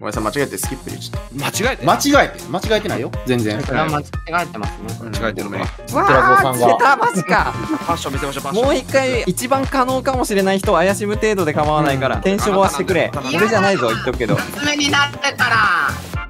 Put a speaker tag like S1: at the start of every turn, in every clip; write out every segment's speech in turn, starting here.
S1: ごめんなさい、間違えてスキップちょっ間違えて間違えて、間違えてないよ。全然。間違えてますね。間違えてるね。わー、出た、マジか。ッション見せましょう、ッション。もう一回、一番可能かもしれない人を怪しむ程度で構わないから、転職はしてくれ。これじゃないぞ、言っとくけど。
S2: めになってから。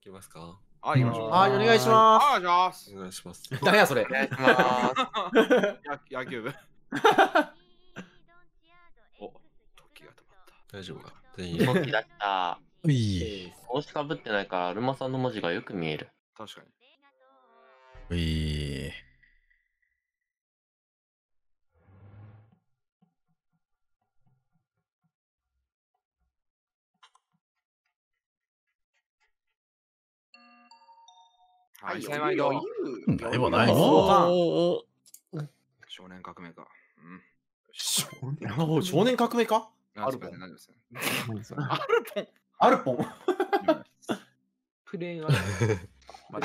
S3: いきますかはい、行きましょう。はい、お願いします。い、お願いします。誰やそれ。お願いします。野野球部。お、時が止まった。大丈夫かついに動き出した。うい。帽子かぶってないから、アルマさんの文字がよく見える。確か
S4: に。うい。
S3: はい、毎度。でもない少年革命か。うん、
S4: 少年革命か
S2: あるぽン。
S4: アルポン。アルポン。プレーンアルポン。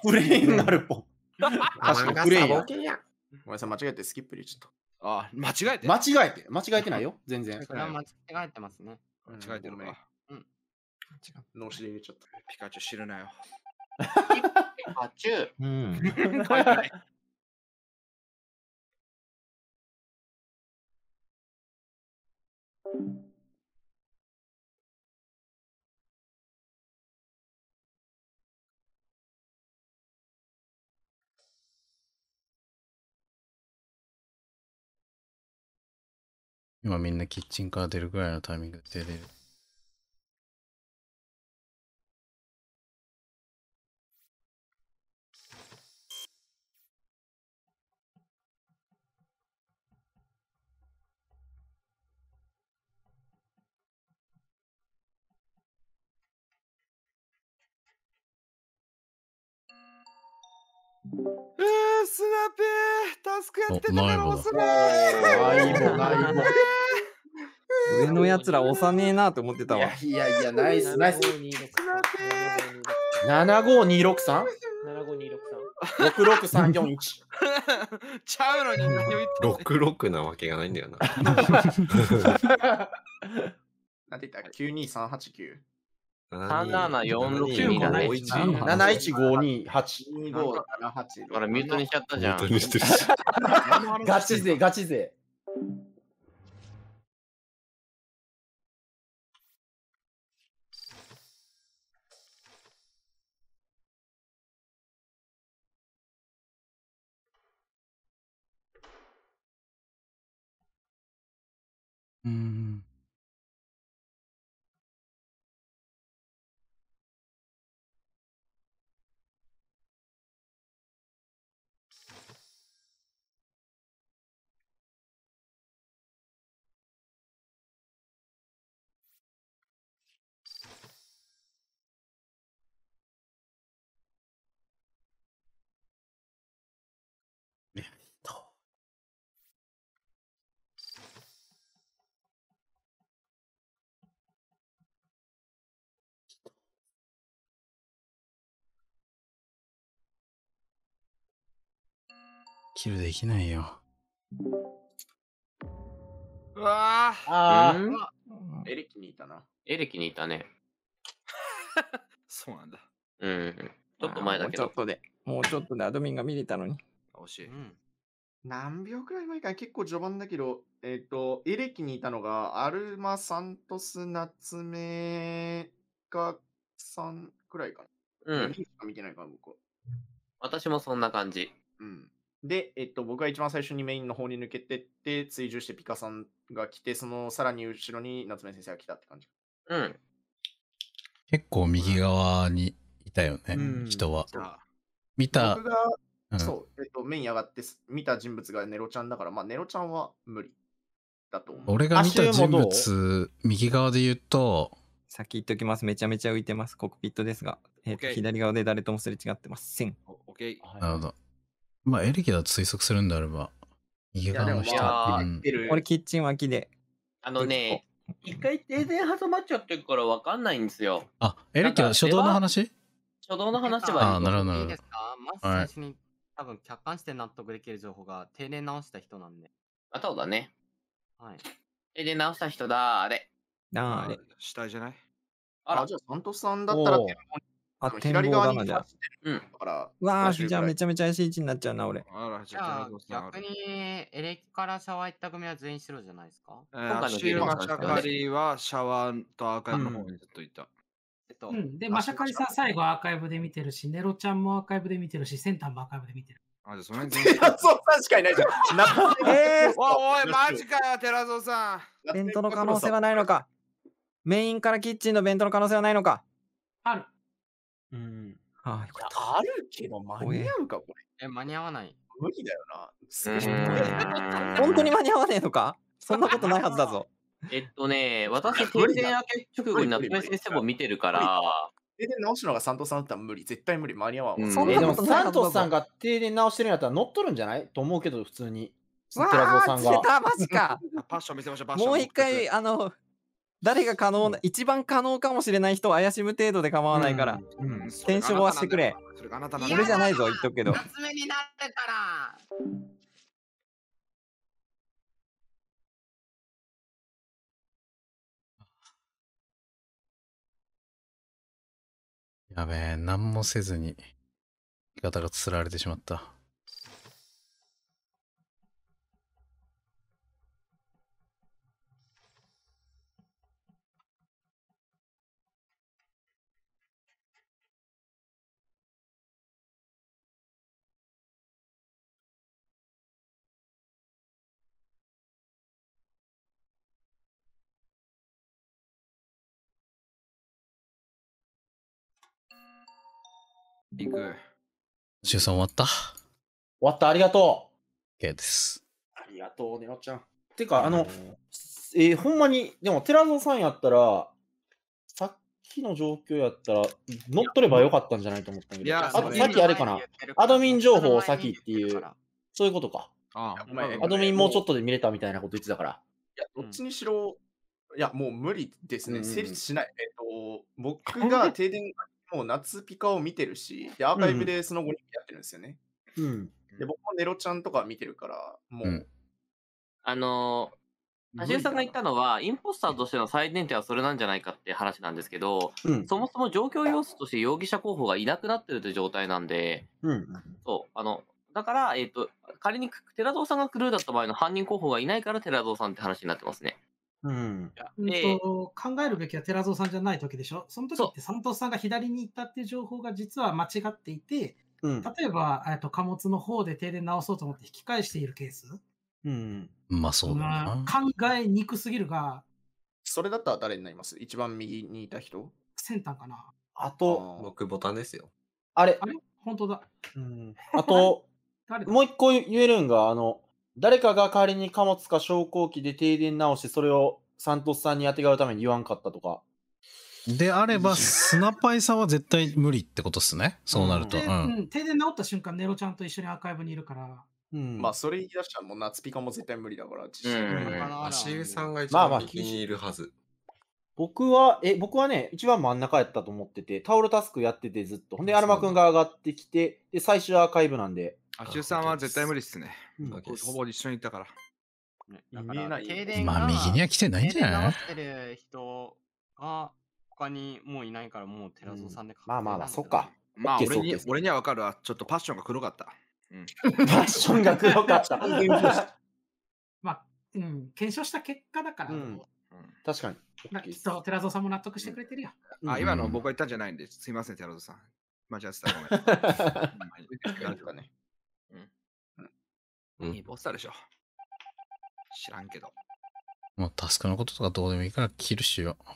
S3: プレーンアルポン。確かプレーンや。
S1: ごめんなさい、間違えてスキップ入ちょっと。あ間違えて間違えて、間違えてないよ、全然。間
S3: 違えてますね。間違えてる
S1: ね。うん。脳死で入れちゃった。ピカチュウ知るなよ。
S4: ピカチュウ。うん。今みんなキッチンから出るぐらいのタイミングで出れる。ー、スナペー、タスクやってたから押すな
S3: 上のやつら押さねえなと思ってた
S1: わ。いやいや、ナイス、ナイス。7526375263 66341ちゃうのに何を言って
S3: 66なわけがないんだよな。
S1: なんて言った ?92389。3 7 4 2だね。
S3: 71528。
S4: ほら、ミュートにしちゃったじゃん。ミガチ勢、ガチ勢。うん。キルできないよ。うわ
S1: ぁ。あーエレキにいたな。エレ
S3: キにいたね。
S2: そうなん
S1: だ。
S3: うん。ちょっと前だけど。もうちょっとで、もう
S1: ちょっとでアドミンが見れたのに。惜しい。うん何秒くらい前か結構序盤だけど、えっ、ー、と、エレキにいたのが、アルマ・サントス・ナツ
S4: メ
S1: さんくらいかな。うん。見てないか、僕は。
S3: 私もそんな感じ。
S4: うん。
S1: で、えっと、僕が一番最初にメインの方に抜けてって、追従してピカさんが来て、そのさらに後ろに夏目先生が来たって感じ。
S4: うん。
S2: 結構右側にいたよね、うん、人は。見た。僕
S1: が、うん、そう、えっと、メイン上がって見た人物がネロちゃんだから、まあ、ネロちゃんは無理だと思う。
S2: 俺が見た人物、右側で言うと、
S1: 先言っておきます。めちゃめちゃ浮いてます。コックピットですが、えー、左側で誰ともすれ違ってませ
S2: ん。なるほど。まあ、エレキだと推測するんであれば、
S3: 家
S1: 側の人。
S2: 俺キッチン脇で。
S3: あのね、一回停電挟まっちゃってるからわかんないんですよ。あ、
S2: エレキは初動の話
S3: 初動の話はあなるほどなるいいですかまず最初に、多分客観視で納得できる情報が停電直した人なんで。あ、そうだね。はい。停電直した人だ、あれ。なああ死体じゃないあら、じゃあ、サントスさんだったらあ、左側に立ってる。うん。だから。
S1: わあ、じゃあめちゃめちゃ怪しい位置になっちゃうな、俺。あら、じゃあ逆
S3: に、エレキからシャワー行った組は全員白じゃないですか、えー、
S1: 今回のシールマシャカ
S3: リはシャワーとアーカイブの方にずっといた。
S2: えっと、うん、で、マシャカリさん最後アーカイブで見てるし、ネロちゃんもアーカイブで見てるし、センターもアーカイブで見てる。
S3: あ、じゃその辺テラゾウさんしかいないじゃん。
S4: えおい、
S2: おい、マジ
S1: かよ、テラゾさん。弁当の可能性はない
S2: のか。メインから
S1: キッチンの弁当の可能性はないのか。
S4: ある。うん。ああ、よ
S1: た。あるけど間に合うか、これ。え、間に合わない。無理だよな。本当
S3: に間に合わねえのかそんなことないはずだぞ。えっとね、私、停電明け直後に夏目先生も見てるから。停電直すのがサントさんだったら無理。絶対無理。間に合わん。うん、そ
S1: んとさんが停電直してるんやったら乗っとるんじゃないと思うけど、普通に。寺蔵さんが。マジか。もう一回、あの、誰が可能な、一番可能かもしれない人を怪しむ程度で構わないから、うん転職はしてくれ。それがあなた俺じゃない
S4: ぞ、言っとくけど。夏目になるから。やべえ、何もせずに、味方が釣られてしまった。行く。しゅさん終わった終わった、ありがとう !OK です。ありがとう、
S1: ねロちゃん。てか、あの、えー、ほんまに、でも、寺園さんやったら、さっきの状況やったら、乗っ取ればよかったんじゃないと思ったけど、あさっきあれかな、アドミン情報を先っていう、そういうことか。ああアドミンもうちょっとで見れたみたいなこと言ってたから。いや、どっちにしろ、いや、もう無理ですね。成立しない。えっと、僕が停電もう夏ピカを見てるし、で、アーカイブでその後にやってるんですよね。うん。で、僕もネロちゃんとか見てるから、
S4: もう。うん、
S3: あのー、橋さんが言ったのは、インポスターとしての最前提はそれなんじゃないかって話なんですけど、うん、そもそも状況要素として容疑者候補がいなくなってるって状態なんで、うん、そう、あの、だから、えっ、ー、と、仮に寺蔵さんがクルーだった場合の犯人候補がいないから寺蔵さんって話になってますね。
S2: うん。と考えるべきは寺蔵さんじゃない時でしょその時って佐藤さんが左に行ったっていう情報が実は間違っていて、うん、例えば、えっと、貨物の方で停電直そうと思って引き返しているケース。うん。まあそうだな。考えにくすぎるが。
S1: それだったら誰になります一番右にいた人
S2: 先端かな。
S1: あ
S3: と、僕ボタンですよ。
S2: あれあれ本当だ。
S4: うん。
S1: あと、もう一個言えるんが、あの、誰かが代わりに貨物か昇降機で停電直して、それをサントスさんにやってがうために言わんかったとか。
S2: であれば、スナパイさんは絶対無理ってことっすね。そうなると。うん、停電直った瞬間、ネロちゃんと一緒にアーカイブにいるから。
S1: うん、まあ、それ言い出したら、もう夏ピカも絶対無理だから、自信、うさんが一番気にいるはず。
S2: 僕は、え、
S1: 僕はね、一番真ん中やったと思ってて、タオルタスクやっててずっと。ほんで、アルマ君が上がってきて、で、最終アーカイブなんで、
S3: 足湯さんは絶対無理っすね。
S1: ほぼ一緒に行ったから。まあ、右
S2: には来てないんじゃないってる人が、
S3: 他にもういないから、もうテラゾさんで、まあまあまあ、そっか。
S1: まあ俺に、俺にはわかるわ。ちょっとパッションが黒かった。うん、パッションが黒かった。
S2: まあ、うん、検証した結果だから。うん、確かに。まあ、きっと、寺蔵さんも納得してくれてるよ。あ、今の
S4: 僕
S3: は言ったんじゃないんで、すすいません、寺蔵さん。間違ってた。ごめん。うん。うん。いいボスだでしょ。
S4: 知らんけど。もうタスクのこととかどうでもいいから切るしよう。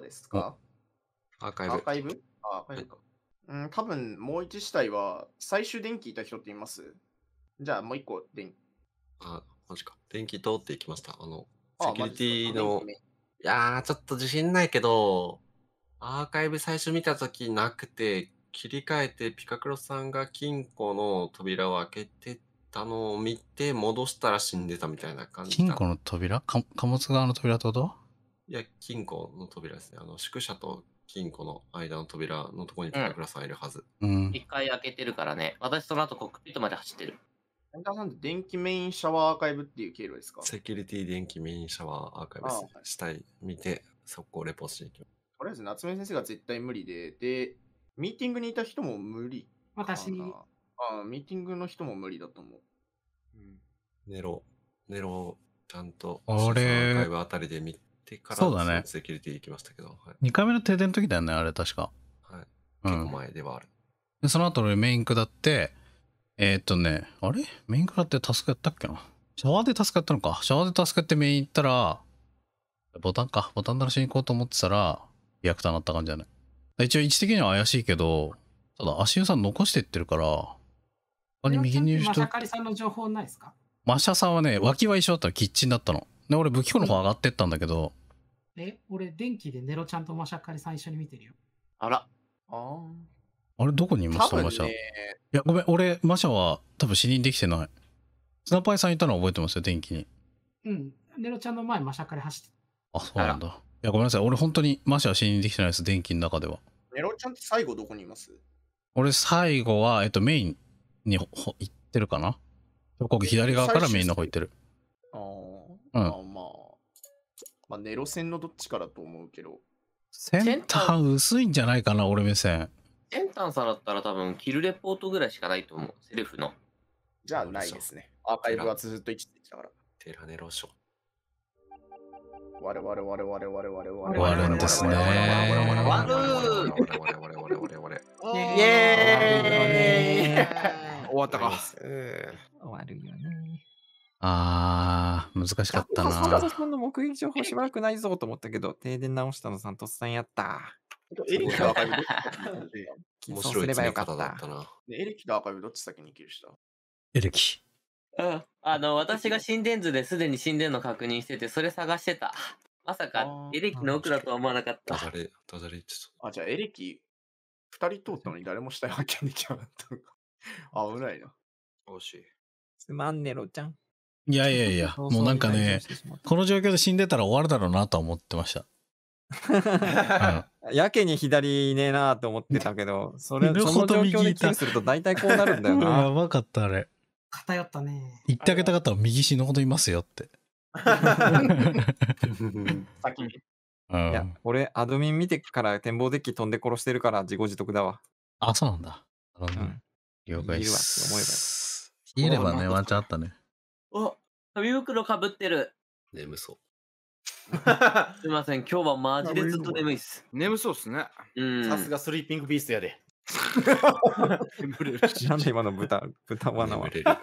S1: です
S3: かアーカイブ。アーカ
S1: イブアーカイブか。うん、多分もう一死体は、最終電気いた人っていますじゃあもう一個電気。
S3: あ、マジか。電気通っていきました。あの、セキュリティの。いやー、ちょっと自信ないけど、アーカイブ最初見たときなくて、切り替えてピカクロさんが金庫の扉を開けてたのを見て、戻したら死んでたみたいな感じ。金庫の
S2: 扉貨物側の扉ってこと
S3: いや、金庫の扉ですね。あの、宿舎と金庫の間の扉のところに高倉さんいるはず。うん。一回開けてるからね。私その後コックピットまで走ってる。
S1: 谷川さんって電気メインシャワーアーカイブっていう経路で
S3: すかセキュリティ電気メインシャワーアーカイブしたい見て、速攻レポしていきま
S1: とりあえず夏目先生が絶対無理で、で、ミーティングにいた人も無理かな。私、ああ、ミーティングの人も無理だと思う。
S3: うん、寝ろ。寝ろ。ちゃんと、あれあたりで見てから、そうだ
S2: ね。セキュリティ行きましたけど。はい、2回目の停電の時だよね、あれ確か。はい。結構前ではある。うん、でその後俺メイン下って、えー、っとね、あれメイン下ってタスクやったっけなシャワーでタスクやったのか。シャワーでタスクやってメイン行ったら、ボタンか。ボタン鳴らしに行こうと思ってたら、リアクターなった感じじゃない一応位置的には怪しいけど、ただ足湯さん残していってるから、他に右にいる人。マシャカリさんの情報ないですかマシャさんはね、脇は一緒だったらキッチンだったの。で、俺武器庫の方上がってったんだけど、え、俺、電気でネロちゃんとマシャカリさん一緒に見てるよ。あら。ああれ、どこにいました、ね、マシャ。いや、ごめん、俺、マシャは多分死人できてない。スナパイさんいたの覚えてますよ、電気に。うん。ネロちゃんの前、マシャカリ走ってあ、そうなんだ。いや、ごめんなさい。俺、本当にマシャは死人できてないです、電気の中では。
S1: ネロちゃんって最後どこにいます
S2: 俺、最後は、えっと、メインに行ってるかな。左側からメインの方行ってる。
S1: ああ。うん。まあ、ネロ戦のどっちかだと思うけど。
S2: 先端薄いんじゃないかな、俺目線。
S3: センターさんだったら多分、キルレポートぐらいしかないと思う、セルフの。じゃあないですね。アーカイブはずっと生きてきたから。テラネロ賞。
S1: 我々我々我々我々我々
S4: 終わるんですね。終わるイエー
S1: イ終わったか。終わるよね。
S2: ああ、難しかったな。山
S1: 田さんの目撃情報しばらくないぞと思ったけど、停電直したのさんとっさんやった。
S4: エレキとアーカイブどっち
S1: 先にすればよかった。
S3: エレキとアーカイブどっち先に切るしたエレキ。うん。あの、私が心電図ですでに心電の確認してて、それ探してた。まさか、エレキの奥だとは思わなかった。ダジャレ、ダジャレあ、じゃあエレキ、二人通ったのに誰も死体発見でき
S1: なかったのか。危ないな。惜しい。つまんねろちゃん。
S4: いや
S2: いやいや、もうなんかね、この状況で死んでたら終わるだろうなと思ってました。やけに左いねえなと思ってたけど、それっと 状況でキルする
S1: と大体こうなるんだよな。や
S2: ばかったあれ。偏ったね。言ってあげたかったら右死ぬほどいますよって。先に。うん、いや、
S1: 俺、アドミン見てから展望デッキ飛んで殺してるから自業自得だわ。
S2: あ、そうなんだ。うん、了解です。いるわっ言えればね、ワンチャンあったね。あ
S3: 紙袋かぶってる。眠そう。すいません、今日はマジでずっと眠いっす。眠そうっすね。うん。さすがスリーピングビーストやで。
S1: 眠れるし。なんで今の豚、豚罠はれる。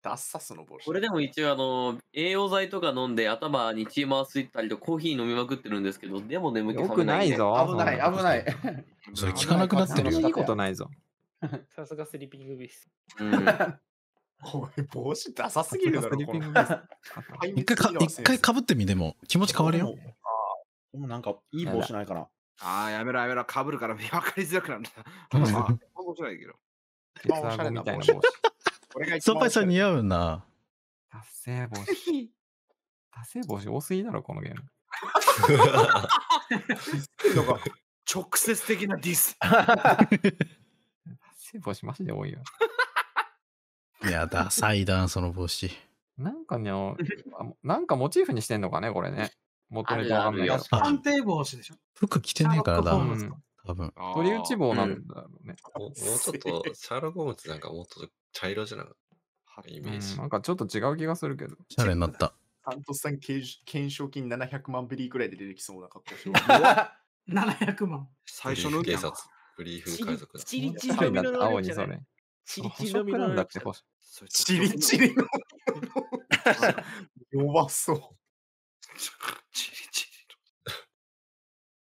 S3: ダッサスのボーこれでも一応あの、栄養剤とか飲んで頭に血回すいったりとコーヒー飲みまくってるんですけど、でも眠気よ覚くめないね。ぞ。危ない、危
S1: ない。
S2: それ聞かなくなってるよ。いいことないぞ。
S1: さすがスリーピングビース。うんおい、帽子ダサすぎるだろ、一回か、一回かぶ
S2: ってみても、気持ち変わるよ。
S1: もうなんか、いい帽子ないから。ああ、やめろやめろ、かぶるから分
S3: かりづらくなるんだ。まあ、面白いけど。
S2: まおしゃれな帽子。先輩さん似合うな。達成帽子。達 成帽子多すぎだろ、このゲーム。なんか直接的なデ
S1: ィス。達成帽子マジで多いよ。い
S2: や、ダサいな、その帽子。
S1: なんかね、なんかモチーフにしてんのかね、これね。元ネタわかんないけ
S3: 定帽子でしょ。
S2: 服着てねえからだ。多分。鳥打ち棒なんだろ
S3: うね。もう
S1: ちょっ
S3: と、シャーロック・ホームズなんかもっと茶色じゃなかっ
S1: イメージ。なんかちょっと違う気がするけど。シャレになった。サントスさん懸賞金700万ベリーくらいで出てきそうな格好しよう。
S3: 700万。最初の警察。ブリ
S1: ーフ海賊だ。チリチリの青にそれ。
S4: チリチリのなんだってほしチリチリの 弱そう。